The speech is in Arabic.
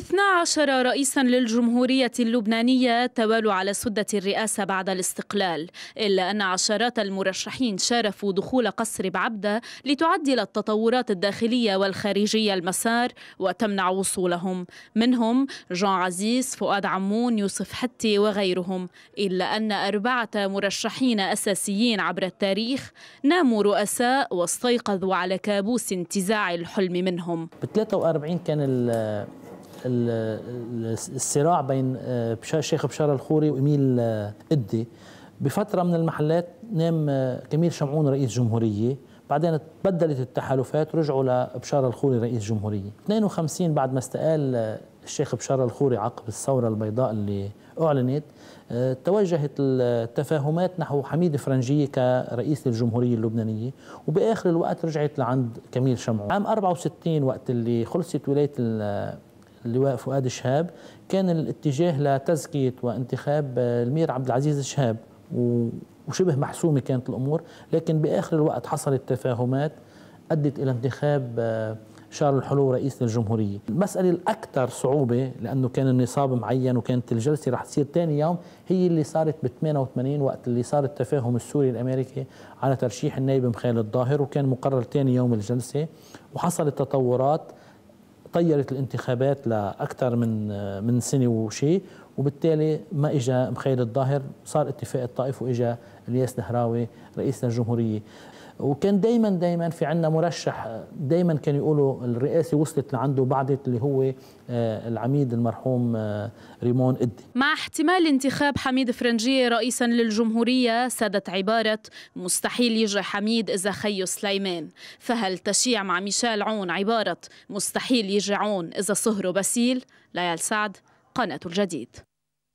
12 رئيسا للجمهورية اللبنانية توالوا على سدة الرئاسة بعد الاستقلال إلا أن عشرات المرشحين شارفوا دخول قصر بعبدة لتعدل التطورات الداخلية والخارجية المسار وتمنع وصولهم منهم جان عزيز فؤاد عمون يوسف حتي وغيرهم إلا أن أربعة مرشحين أساسيين عبر التاريخ ناموا رؤساء واستيقظوا على كابوس انتزاع الحلم منهم ب 43 كان الصراع بين آه، الشيخ بشار الخوري وإميل آه، إدي بفترة من المحلات نام آه، كميل شمعون رئيس جمهورية بعدين تبدلت التحالفات رجعوا لبشار الخوري رئيس جمهورية 52 بعد ما استقال الشيخ بشار الخوري عقب الثورة البيضاء اللي أعلنت توجهت التفاهمات نحو حميد فرنجية كرئيس الجمهورية اللبنانية وبآخر الوقت رجعت لعند كميل شمعون عام 64 وقت اللي خلصت ولاية اللواء فؤاد شهاب كان الاتجاه لتزكية وانتخاب آه، المير عبد العزيز شهاب وشبه محسومة كانت الأمور لكن بآخر الوقت حصلت تفاهمات أدت إلى انتخاب آه، شارل الحلو رئيس للجمهورية المسألة الأكثر صعوبة لأنه كان النصاب معين وكانت الجلسة رح تصير ثاني يوم هي اللي صارت ب 88 وقت اللي صار التفاهم السوري الأمريكي على ترشيح النائب مخالد الظاهر وكان مقرر ثاني يوم الجلسة وحصلت تطورات طيرت الانتخابات لاكثر من من سنه وشيء وبالتالي ما اجى مخيل الظاهر صار اتفاق الطائف واجى الياس نهراوي رئيس الجمهوريه وكان دائما دائما في عندنا مرشح دائما كان يقولوا الرئاسه وصلت لعنده بعدت اللي هو آه، العميد المرحوم آه، ريمون إدي مع احتمال انتخاب حميد فرنجية رئيسا للجمهورية سادت عبارة مستحيل يجي حميد إذا خيو سليمان فهل تشيع مع ميشيل عون عبارة مستحيل يجي عون إذا صهره بسيل ليال سعد قناة الجديد